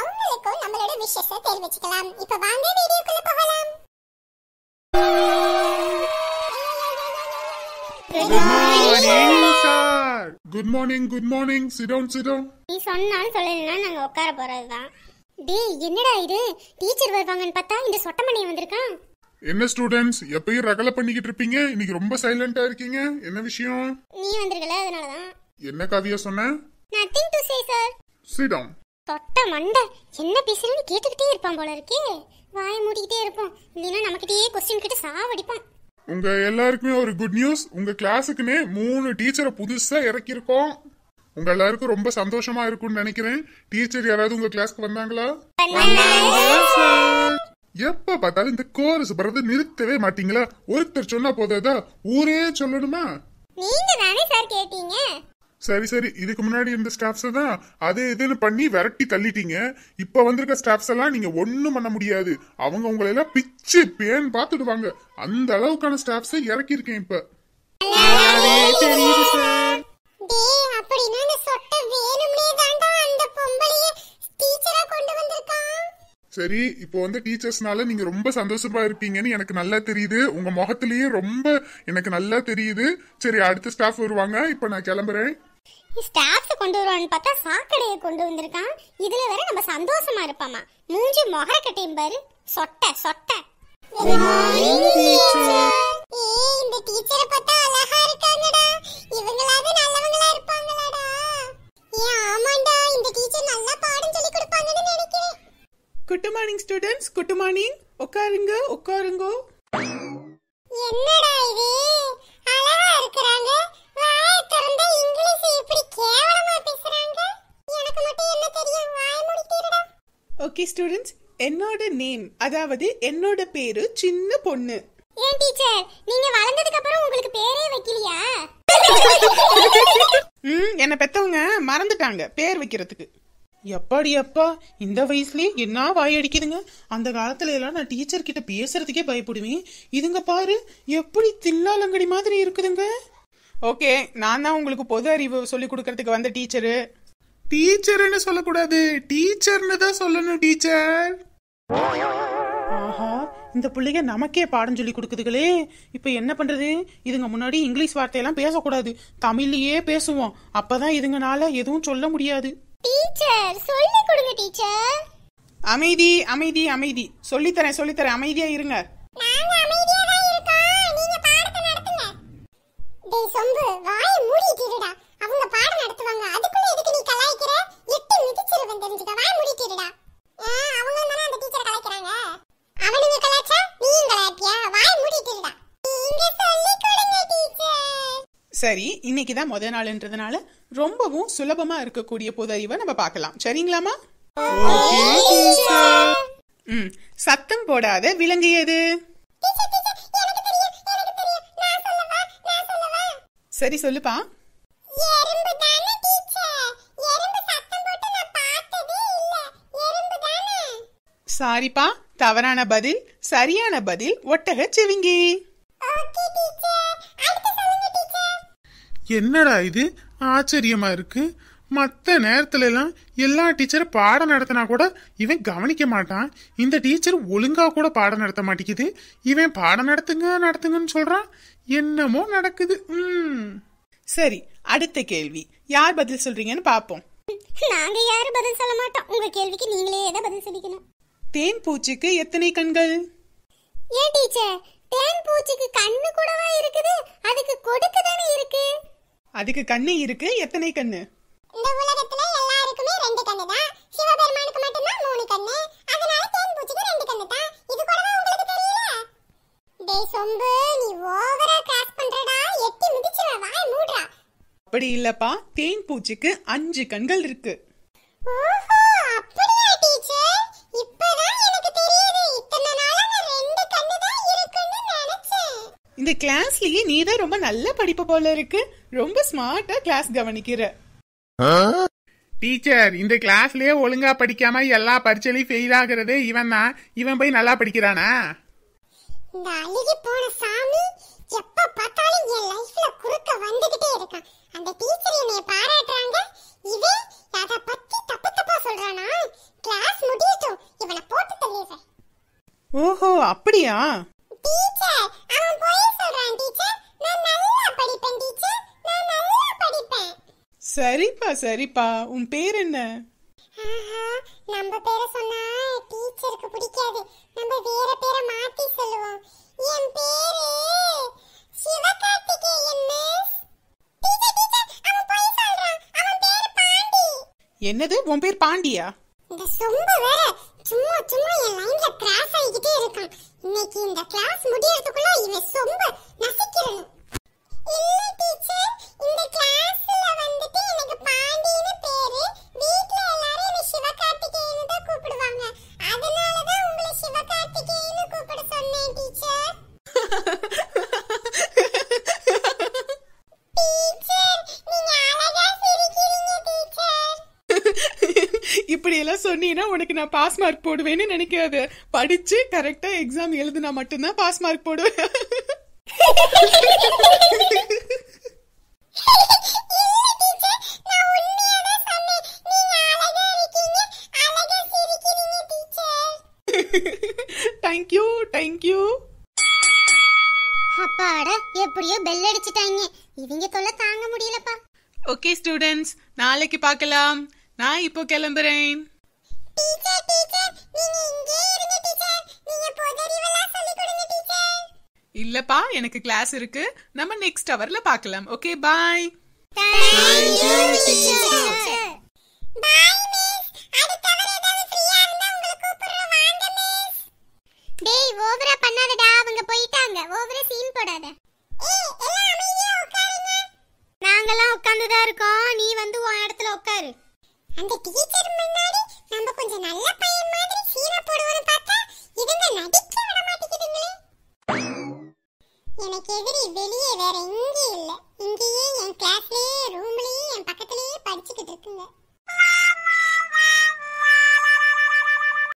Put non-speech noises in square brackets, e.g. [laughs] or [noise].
அவங்களுக்கும் நம்மளோட விஷஸ தெரிவிச்சுக்கலாம் இப்போ வாங்க வீடியோக்குள்ள போகலாம் good morning good morning sit down sit down நீ சொன்னாலும் சொல்லலனா நாங்க உட்கார போறது தான் டேய் என்னடா இது டீச்சர் வருவாங்கன்னு பார்த்தா இந்த சொட்ட மணி வந்திருக்கான் என்ன ஸ்டூடண்ட்ஸ் எப்பயும் ரகல பண்ணிக்கிட்டு இருப்பீங்க இன்னைக்கு ரொம்ப சைலண்டா இருக்கீங்க என்ன விஷயம் நீ வந்திருக்கல அதனால தான் என்ன கவியா சொன்ன nothing to say sir sit down தொட்ட மண்டை என்ன பேசுறேன்னு கேட்டுக்கிட்டே இருப்பான் போல இருக்கே வாய் மூடிக்கிட்டே இருப்போம் இல்லைன்னா நமக்கிட்டே கொஸ்டின் கிட்ட சாவடிப்பான் உங்க எல்லாருக்குமே ஒரு குட் நியூஸ் உங்க கிளாஸுக்குன்னே மூணு டீச்சரை புதுசா இறக்கியிருக்கோம் உங்க எல்லாருக்கும் ரொம்ப சந்தோஷமா இருக்கும்னு நினைக்கிறேன் டீச்சர் யாராவது உங்க கிளாஸ்க்கு வந்தாங்களா எப்ப பார்த்தாலும் இந்த கோரஸ் பரது நிறுத்தவே மாட்டீங்களா ஒருத்தர் சொன்னா போதாதா ஊரே சொல்லணுமா நீங்க தானே சார் கேட்டீங்க சரி சரி இதுக்கு முன்னாடி இருந்த ஸ்டாஃப்ஸை தான் அது இதுன்னு பண்ணி விரட்டி தள்ளிட்டீங்க இப்போ வந்திருக்க ஸ்டாஃப்ஸ் எல்லாம் நீங்க ஒன்றும் பண்ண முடியாது அவங்க உங்களை எல்லாம் பிச்சு பேன் பார்த்துடுவாங்க அந்த அளவுக்கான ஸ்டாஃப்ஸை இறக்கியிருக்கேன் இப்போ சரி இப்போ வந்து டீச்சர்ஸ்னால நீங்க ரொம்ப சந்தோஷமா இருப்பீங்கன்னு எனக்கு நல்லா தெரியுது உங்க முகத்திலயே ரொம்ப எனக்கு நல்லா தெரியுது சரி அடுத்த ஸ்டாஃப் வருவாங்க இப்போ நான் கிளம்புறேன் ஸ்டாஃப் கொண்டு வருவான்னு பார்த்தா சாக்கடையை கொண்டு வந்திருக்கான் இதுல வர நம்ம சந்தோஷமா இருப்பாமா மூஞ்சி மொகர கட்டையும் பாரு சொட்ட சொட்ட இந்த டீச்சரை இந்த teacher good morning students good morning உட்காருங்க உட்காருங்க என்னடா இது ஓகே ஸ்டூடெண்ட்ஸ் என்னோட நேம் அதாவது என்னோட பேரு சின்ன பொண்ணு ஏன் டீச்சர் நீங்க வளர்ந்ததுக்கு அப்புறம் உங்களுக்கு பேரே வைக்கலையா ம் என்ன பெத்தவங்க மறந்துட்டாங்க பேர் வைக்கிறதுக்கு எப்பாடி அப்பா இந்த வயசுலயே என்ன வாய் அடிக்குதுங்க அந்த காலத்துல எல்லாம் நான் டீச்சர் கிட்ட பேசுறதுக்கே பயப்படுவேன் இதுங்க பாரு எப்படி தில்லாலங்கடி மாதிரி இருக்குதுங்க ஓகே நான் தான் உங்களுக்கு பொது அறிவு சொல்லி கொடுக்கறதுக்கு வந்த டீச்சரு டீச்சர்னு சொல்லக்கூடாது டீச்சர்னு தான் சொல்லணும் டீச்சர் ஆஹா இந்த பிள்ளைங்க நமக்கே பாடம் சொல்லி கொடுக்குதுகளே இப்போ என்ன பண்றது இதுங்க முன்னாடி இங்கிலீஷ் வார்த்தையெல்லாம் பேசக்கூடாது தமிழ்லயே பேசுவோம் அப்பதான் இதுங்கனால எதுவும் சொல்ல முடியாது டீச்சர் சொல்லி கொடுங்க டீச்சர் அமைதி அமைதி அமைதி சொல்லித்தரேன் சொல்லித்தரேன் அமைதியா இருங்க நான் அமைதியா தான் நீங்க பாடத்தை நடத்துங்க டேய் சொம்பு வாய் மூடி சரி இன்னைக்கு தான் முத நாள்ன்றதுனால ரொம்பவும் சுலபமா இருக்கக்கூடிய புதறிவை நம்ம பார்க்கலாம் சரிங்களாமா சத்தம் போடாத விலங்கு எது சரி சொல்லுப்பா சாரிப்பா தவறான பதில் சரியான பதில் ஒட்டக செவிங்கி என்னடா இது ஆச்சரியமா இருக்கு மற்ற நேரத்துல எல்லாம் எல்லா டீச்சரும் பாடம் நடத்தினா கூட இவன் கவனிக்க மாட்டான் இந்த டீச்சர் ஒழுங்கா கூட பாடம் நடத்த மாட்டேங்குது இவன் பாடம் நடத்துங்க நடத்துங்கன்னு சொல்றான் என்னமோ நடக்குது சரி அடுத்த கேள்வி யார் பதில் சொல்றீங்கன்னு பாப்போம் நாங்க யாரும் பதில் சொல்ல மாட்டோம் உங்க கேள்விக்கு நீங்களே தான் பதில் சொல்லிக்கணும் தேன் பூச்சிக்கு எத்தனை கண்கள் ஏன் டீச்சர் தேன் பூச்சிக்கு கண்ணு கூடவா இருக்குது அதுக்கு கண்ணு இருக்கு எத்தனை கண்ணு இந்த உலகத்துல எல்லாருக்குமே ரெண்டு கண்ணு தான் சிவபெருமானுக்கு மட்டும் மூணு கண்ணு அதனால ரெண்டு கண்ணு தான் இது கூடவா உங்களுக்கு தெரியல டேய் சொம்பு நீ ஓவரா கிராஸ் பண்றடா எட்டி வாய் அப்படி இல்லப்பா தேன் பூச்சிக்கு அஞ்சு கண்கள் இருக்கு ஓஹோ இந்த கிளாஸ்லயே நீ தான் ரொம்ப நல்ல படிப்பு போல இருக்கு ரொம்ப ஸ்மார்ட்டா கிளாஸ் கவனிக்கிற டீச்சர் இந்த கிளாஸ்லயே ஒழுங்கா படிக்காம எல்லா பரீட்சையிலயும் ஃபெயில் ஆகுறதே இவன் தான் இவன் போய் நல்லா படிக்கிறானா இந்த அழுகி போன சாமி எப்ப பார்த்தாலும் என் லைஃப்ல குறுக்க வந்துகிட்டே இருக்கான் அந்த டீச்சர் என்னைய பாராட்டுறாங்க இவன் அத பத்தி தப்பு தப்பா சொல்றானா கிளாஸ் முடியட்டும் இவனை போட்டு தள்ளிடுறேன் ஓஹோ அப்படியா சரிப்பா சரிப்பா உன் பேர் என்ன நம்ம பேரை சொன்னா டீச்சருக்கு பிடிக்காது நம்ம வேற பேரை மாத்தி சொல்லுவோம் என் பேரு என்னது உன் பேர் பாண்டியா இந்த சொம்ப வேற சும்மா சும்மா என் லைன்ல கிராஸ் ஆகிக்கிட்டே இருக்கான் இன்னைக்கு இந்த கிளாஸ் முடியறதுக்கு [laughs] இப்படியெல்லாம் சொன்னீங்கன்னா உனக்கு நான் பாஸ் மார்க் போடுவேன்னு நினைக்காது படிச்சு கரெக்டா எக்ஸாம் எழுதுனா மட்டும்தான் பாஸ் மார்க் போடுவேன் தேங்க்யூ [laughs] தேங்க்யூ அப்பாடா எப்படியோ பெல் அடிச்சிட்டாங்க இவங்க தொல்லை தாங்க முடியலப்பா ஓகே ஸ்டூடெண்ட்ஸ் நாளைக்கு பார்க்கலாம் நான் இப்போ கிளம்புறேன் டீச்சர் டீச்சர் நீங்க இங்கே இல்லப்பா எனக்கு கிளாஸ் இருக்கு நம்ம நெக்ஸ்ட் அவர்ல பார்க்கலாம் okay bye thank you teacher bye miss அடுத்த அவர் ஏதாவது ஃப்ரீயா இருந்தா உங்களை கூப்பிடுறேன் வாங்க மிஸ் டேய் ஓவரா பண்ணாதடா அவங்க போயிட்டாங்க ஓவர் போடாத நாங்கெல்லாம் உட்கார்ந்துதா இருக்கோம் நீ வந்து உன் இடத்துல உட்காரு அந்த டீச்சர் முன்னாடி நம்ம கொஞ்சம் நல்ல பையன் மாதிரி சீரா போடுவோம்னு பார்த்தா